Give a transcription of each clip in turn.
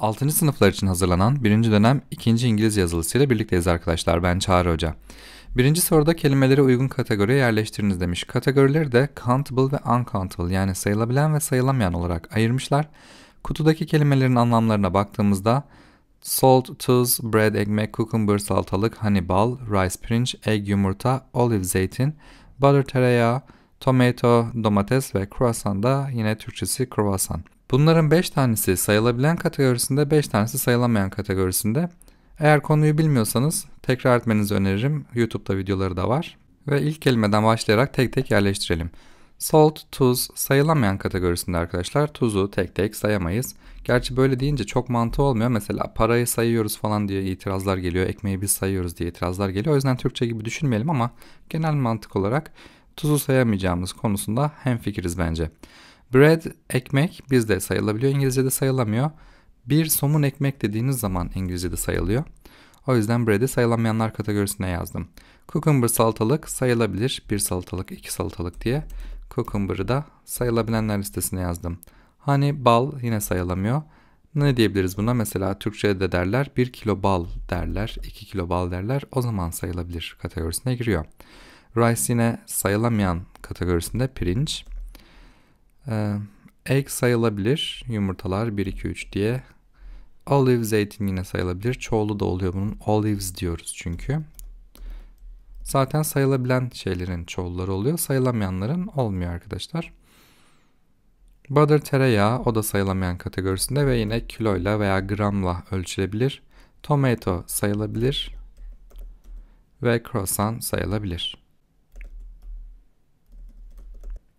6. sınıflar için hazırlanan 1. dönem 2. İngiliz yazılısıyla birlikteyiz arkadaşlar. Ben Çağrı Hoca. Birinci soruda kelimeleri uygun kategoriye yerleştiriniz demiş. Kategorileri de countable ve uncountable yani sayılabilen ve sayılamayan olarak ayırmışlar. Kutudaki kelimelerin anlamlarına baktığımızda salt, tuz, bread, ekmek, cucumber, salatalık, honey, bal, rice, pirinç, egg, yumurta, olive, zeytin, butter, tereyağı, tomato, domates ve croissant da yine Türkçesi croissant. Bunların 5 tanesi sayılabilen kategorisinde, 5 tanesi sayılamayan kategorisinde. Eğer konuyu bilmiyorsanız tekrar etmenizi öneririm. YouTube'da videoları da var. Ve ilk kelimeden başlayarak tek tek yerleştirelim. Salt, tuz sayılamayan kategorisinde arkadaşlar. Tuzu tek tek sayamayız. Gerçi böyle deyince çok mantığı olmuyor. Mesela parayı sayıyoruz falan diye itirazlar geliyor. Ekmeği biz sayıyoruz diye itirazlar geliyor. O yüzden Türkçe gibi düşünmeyelim ama genel mantık olarak tuzu sayamayacağımız konusunda hemfikiriz bence. Bence. Bread ekmek bizde sayılabiliyor. İngilizce'de sayılamıyor. Bir somun ekmek dediğiniz zaman İngilizce'de sayılıyor. O yüzden bread'i sayılamayanlar kategorisine yazdım. Cucumber salatalık sayılabilir. Bir salatalık, iki salatalık diye. Cucumber'ı da sayılabilenler listesine yazdım. Hani bal yine sayılamıyor. Ne diyebiliriz buna? Mesela Türkçe'de de derler 1 kilo bal derler, 2 kilo bal derler. O zaman sayılabilir kategorisine giriyor. Rice yine sayılamayan kategorisinde pirinç. Ee, egg sayılabilir. Yumurtalar 1, 2, 3 diye. Olive zeytin yine sayılabilir. Çoğulu da oluyor bunun. Olives diyoruz çünkü. Zaten sayılabilen şeylerin çoğulları oluyor. Sayılamayanların olmuyor arkadaşlar. Butter tereyağı o da sayılamayan kategorisinde ve yine kiloyla veya gramla ölçülebilir. Tomato sayılabilir ve croissant sayılabilir.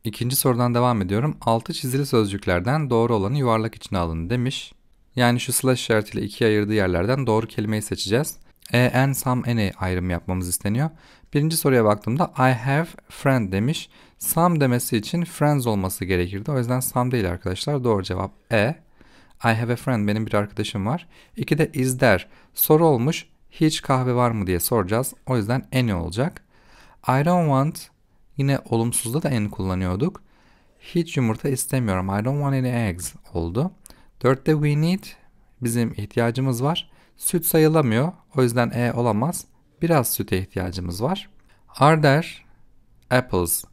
İkinci sorudan devam ediyorum. Altı çizili sözcüklerden doğru olanı yuvarlak içine alın demiş. Yani şu slash işaretiyle ikiye ayırdığı yerlerden doğru kelimeyi seçeceğiz. E and some, any ayrımı yapmamız isteniyor. Birinci soruya baktığımda I have friend demiş. Some demesi için friends olması gerekirdi. O yüzden some değil arkadaşlar. Doğru cevap E. I have a friend. Benim bir arkadaşım var. İki de is there. Soru olmuş. Hiç kahve var mı diye soracağız. O yüzden any olacak. I don't want Yine olumsuzda da en kullanıyorduk. Hiç yumurta istemiyorum. I don't want any eggs oldu. Dörtte we need bizim ihtiyacımız var. Süt sayılamıyor. O yüzden e olamaz. Biraz süte ihtiyacımız var. Are there apples?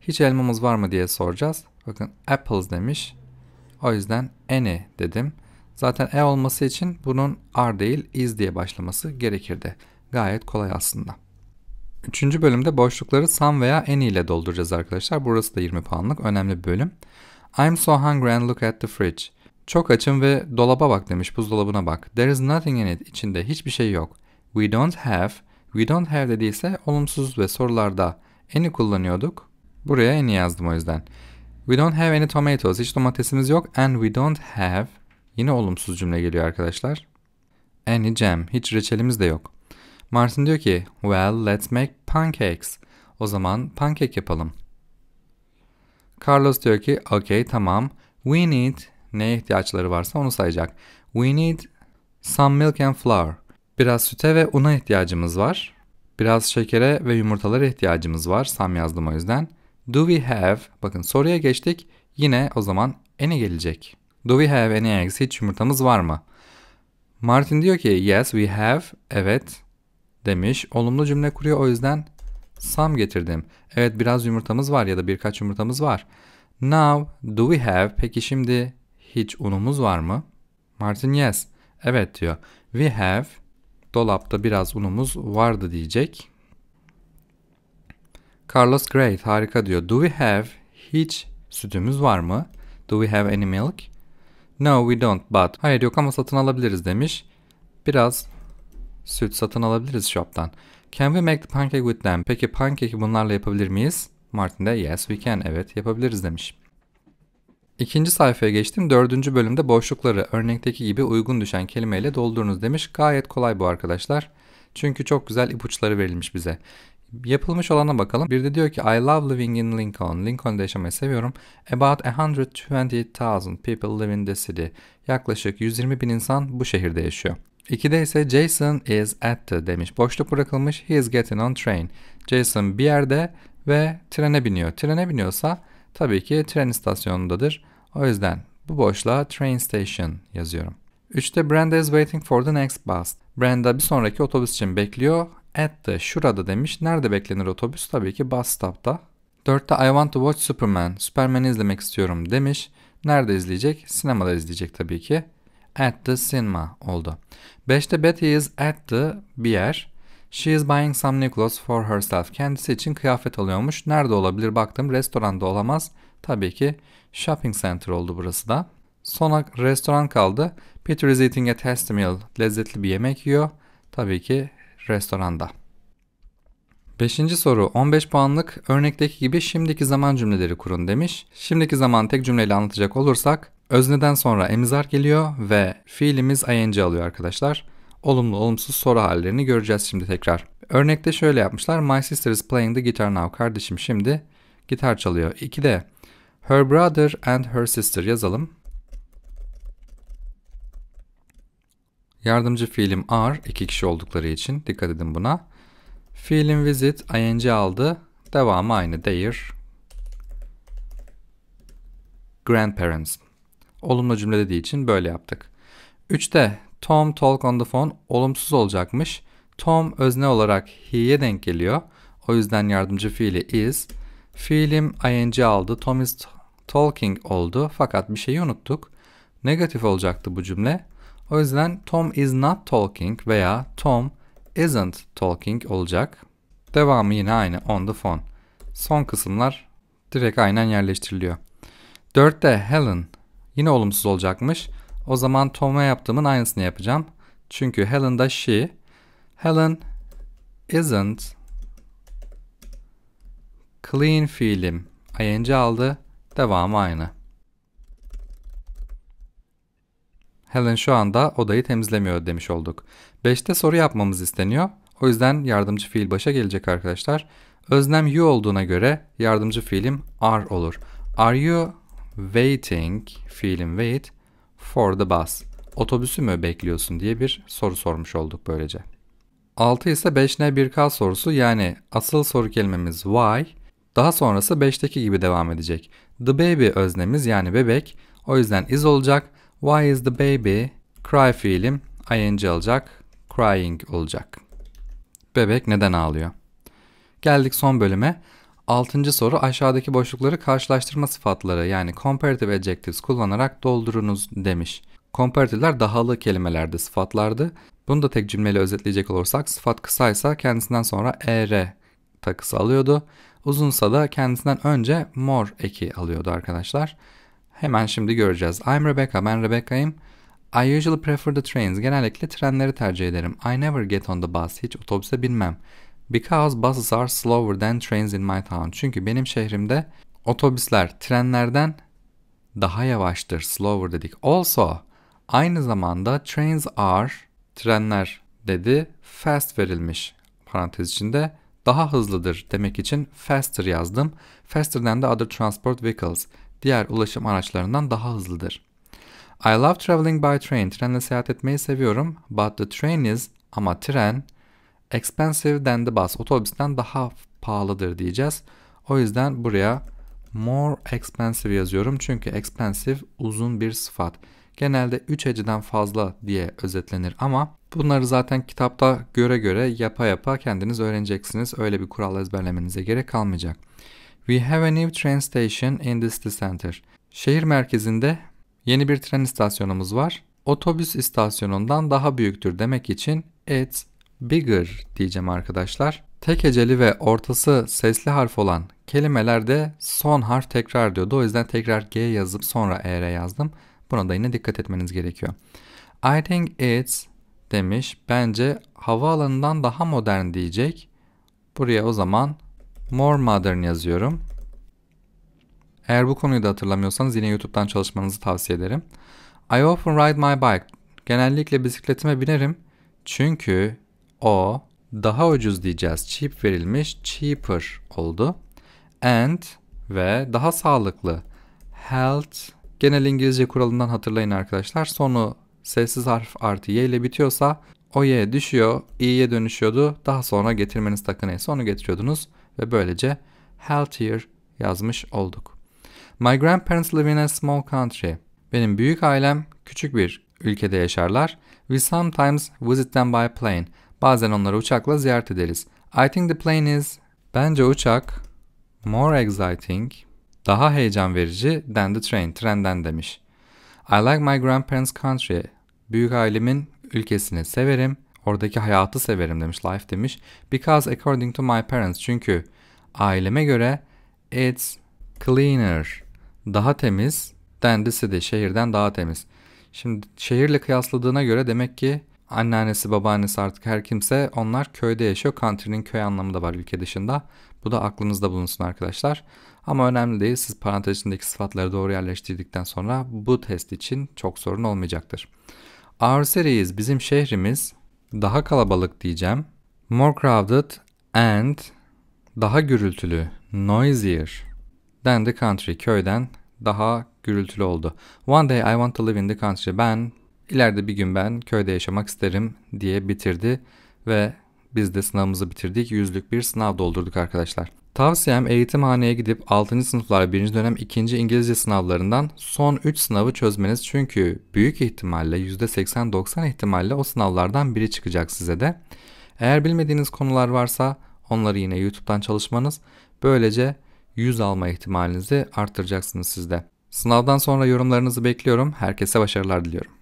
Hiç elmamız var mı diye soracağız. Bakın apples demiş. O yüzden any dedim. Zaten e olması için bunun are değil is diye başlaması gerekirdi. Gayet kolay aslında. Üçüncü bölümde boşlukları some veya any ile dolduracağız arkadaşlar. Burası da 20 puanlık önemli bir bölüm. I'm so hungry and look at the fridge. Çok açım ve dolaba bak demiş, buzdolabına bak. There is nothing in it. İçinde hiçbir şey yok. We don't have. We don't have dediyse olumsuz ve sorularda any kullanıyorduk. Buraya any yazdım o yüzden. We don't have any tomatoes. Hiç domatesimiz yok. And we don't have. Yine olumsuz cümle geliyor arkadaşlar. Any jam. Hiç reçelimiz de yok. Martin diyor ki well let's make pancakes. O zaman pankek yapalım. Carlos diyor ki okay tamam we need neye ihtiyaçları varsa onu sayacak. We need some milk and flour. Biraz süte ve una ihtiyacımız var. Biraz şekere ve yumurtalara ihtiyacımız var. Sam yazdım o yüzden. Do we have? Bakın soruya geçtik. Yine o zaman any gelecek. Do we have any eggs? Hiç yumurtamız var mı? Martin diyor ki yes we have. Evet demiş. Olumlu cümle kuruyor o yüzden some getirdim. Evet biraz yumurtamız var ya da birkaç yumurtamız var. Now do we have? Peki şimdi hiç unumuz var mı? Martin yes. Evet diyor. We have dolapta biraz unumuz vardı diyecek. Carlos great harika diyor. Do we have hiç sütümüz var mı? Do we have any milk? No we don't but. Hayır yok ama satın alabiliriz demiş. Biraz Süt satın alabiliriz shop'tan. Can we make the pancake with them? Peki pancake'i bunlarla yapabilir miyiz? Martin de yes we can. Evet yapabiliriz demiş. İkinci sayfaya geçtim. Dördüncü bölümde boşlukları örnekteki gibi uygun düşen kelimeyle doldurunuz demiş. Gayet kolay bu arkadaşlar. Çünkü çok güzel ipuçları verilmiş bize. Yapılmış olana bakalım. Bir de diyor ki I love living in Lincoln. Lincoln'da yaşamayı seviyorum. About 120,000 people live in the city. Yaklaşık 120 bin insan bu şehirde yaşıyor. 2'de ise Jason is at the demiş. Boşluk bırakılmış. He is getting on train. Jason bir yerde ve trene biniyor. Trene biniyorsa tabii ki tren istasyonundadır. O yüzden bu boşluğa train station yazıyorum. Üçte Brenda is waiting for the next bus. Brenda bir sonraki otobüs için bekliyor. At the şurada demiş. Nerede beklenir otobüs? Tabii ki bus stop'ta. Dörtte I want to watch Superman. Superman'i izlemek istiyorum demiş. Nerede izleyecek? Sinemada izleyecek tabii ki at the cinema oldu. 5'te Betty is at the bir yer. She is buying some new clothes for herself. Kendisi için kıyafet alıyormuş. Nerede olabilir baktım. Restoranda olamaz. Tabii ki shopping center oldu burası da. Sonra restoran kaldı. Peter is eating a tasty meal. Lezzetli bir yemek yiyor. Tabii ki restoranda. Beşinci soru 15 puanlık örnekteki gibi şimdiki zaman cümleleri kurun demiş. Şimdiki zaman tek cümleyle anlatacak olursak Özneden sonra emizar geliyor ve fiilimiz ing alıyor arkadaşlar. Olumlu olumsuz soru hallerini göreceğiz şimdi tekrar. Örnekte şöyle yapmışlar. My sister is playing the guitar now. Kardeşim şimdi gitar çalıyor. İki de her brother and her sister yazalım. Yardımcı fiilim are iki kişi oldukları için dikkat edin buna. Fiilim visit ing aldı. Devamı aynı. Their grandparents. Olumlu cümle dediği için böyle yaptık. 3'te Tom talk on the phone olumsuz olacakmış. Tom özne olarak he'ye denk geliyor. O yüzden yardımcı fiili is. Fiilim ing aldı. Tom is talking oldu. Fakat bir şeyi unuttuk. Negatif olacaktı bu cümle. O yüzden Tom is not talking veya Tom isn't talking olacak. Devamı yine aynı on the phone. Son kısımlar direkt aynen yerleştiriliyor. 4'te Helen Yine olumsuz olacakmış. O zaman Tom'a yaptığımın aynısını yapacağım. Çünkü Helen da she. Helen isn't clean fiilim. ING aldı. Devamı aynı. Helen şu anda odayı temizlemiyor demiş olduk. 5'te soru yapmamız isteniyor. O yüzden yardımcı fiil başa gelecek arkadaşlar. Öznem you olduğuna göre yardımcı fiilim are olur. Are you waiting fiilin wait for the bus. Otobüsü mü bekliyorsun diye bir soru sormuş olduk böylece. 6 ise 5N1K sorusu yani asıl soru kelimemiz why. Daha sonrası 5'teki gibi devam edecek. The baby öznemiz yani bebek. O yüzden is olacak. Why is the baby? Cry fiilim ing olacak. Crying olacak. Bebek neden ağlıyor? Geldik son bölüme. Altıncı soru aşağıdaki boşlukları karşılaştırma sıfatları yani comparative adjectives kullanarak doldurunuz demiş. Comparative'ler dahalı kelimelerde sıfatlardı. Bunu da tek cümleyle özetleyecek olursak sıfat kısaysa kendisinden sonra er takısı alıyordu. Uzunsa da kendisinden önce mor eki alıyordu arkadaşlar. Hemen şimdi göreceğiz. I'm Rebecca, ben Rebecca'yım. I usually prefer the trains. Genellikle trenleri tercih ederim. I never get on the bus. Hiç otobüse binmem. Because buses are slower than trains in my town. Çünkü benim şehrimde otobüsler trenlerden daha yavaştır. Slower dedik. Also aynı zamanda trains are trenler dedi fast verilmiş parantez içinde daha hızlıdır demek için faster yazdım. Faster'den de other transport vehicles diğer ulaşım araçlarından daha hızlıdır. I love traveling by train. Trenle seyahat etmeyi seviyorum. But the train is ama tren Expensive'den de bahs otobüsten daha pahalıdır diyeceğiz. O yüzden buraya more expensive yazıyorum. Çünkü expensive uzun bir sıfat. Genelde 3 heceden fazla diye özetlenir ama bunları zaten kitapta göre göre yapa yapa kendiniz öğreneceksiniz. Öyle bir kural ezberlemenize gerek kalmayacak. We have a new train station in the city center. Şehir merkezinde yeni bir tren istasyonumuz var. Otobüs istasyonundan daha büyüktür demek için it's bigger diyeceğim arkadaşlar. Tek heceli ve ortası sesli harf olan kelimelerde son harf tekrar diyordu. O yüzden tekrar G yazıp sonra ER yazdım. Buna da yine dikkat etmeniz gerekiyor. I think it's demiş. Bence havaalanından daha modern diyecek. Buraya o zaman more modern yazıyorum. Eğer bu konuyu da hatırlamıyorsanız yine YouTube'dan çalışmanızı tavsiye ederim. I often ride my bike. Genellikle bisikletime binerim. Çünkü o daha ucuz diyeceğiz. Cheap verilmiş cheaper oldu. And ve daha sağlıklı health genel İngilizce kuralından hatırlayın arkadaşlar. Sonu sessiz harf artı y ile bitiyorsa o y düşüyor, i'ye dönüşüyordu. Daha sonra getirmeniz takı neyse onu getiriyordunuz ve böylece healthier yazmış olduk. My grandparents live in a small country. Benim büyük ailem küçük bir ülkede yaşarlar. We sometimes visit them by plane. Bazen onları uçakla ziyaret ederiz. I think the plane is... Bence uçak more exciting, daha heyecan verici than the train, trenden demiş. I like my grandparents' country. Büyük ailemin ülkesini severim. Oradaki hayatı severim demiş, life demiş. Because according to my parents, çünkü aileme göre it's cleaner, daha temiz than the city, şehirden daha temiz. Şimdi şehirle kıyasladığına göre demek ki Anneannesi, babaannesi artık her kimse onlar köyde yaşıyor. Country'nin köy anlamı da var ülke dışında. Bu da aklınızda bulunsun arkadaşlar. Ama önemli değil siz parantez içindeki sıfatları doğru yerleştirdikten sonra bu test için çok sorun olmayacaktır. Our city is bizim şehrimiz daha kalabalık diyeceğim. More crowded and daha gürültülü, noisier than the country köyden daha gürültülü oldu. One day I want to live in the country. Ben ileride bir gün ben köyde yaşamak isterim diye bitirdi ve biz de sınavımızı bitirdik. Yüzlük bir sınav doldurduk arkadaşlar. Tavsiyem eğitimhaneye gidip 6. sınıflar 1. dönem 2. İngilizce sınavlarından son 3 sınavı çözmeniz çünkü büyük ihtimalle %80-90 ihtimalle o sınavlardan biri çıkacak size de. Eğer bilmediğiniz konular varsa onları yine YouTube'dan çalışmanız böylece 100 alma ihtimalinizi artıracaksınız sizde. Sınavdan sonra yorumlarınızı bekliyorum. Herkese başarılar diliyorum.